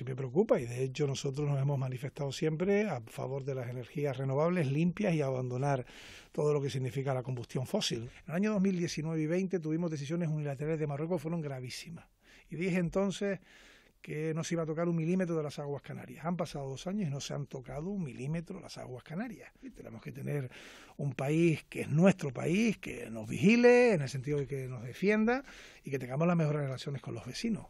sí me preocupa y de hecho nosotros nos hemos manifestado siempre a favor de las energías renovables limpias y abandonar todo lo que significa la combustión fósil. En el año 2019 y 20 tuvimos decisiones unilaterales de Marruecos fueron gravísimas y dije entonces que no se iba a tocar un milímetro de las aguas canarias. Han pasado dos años y no se han tocado un milímetro las aguas canarias. tenemos que tener un país que es nuestro país, que nos vigile en el sentido de que nos defienda y que tengamos las mejores relaciones con los vecinos.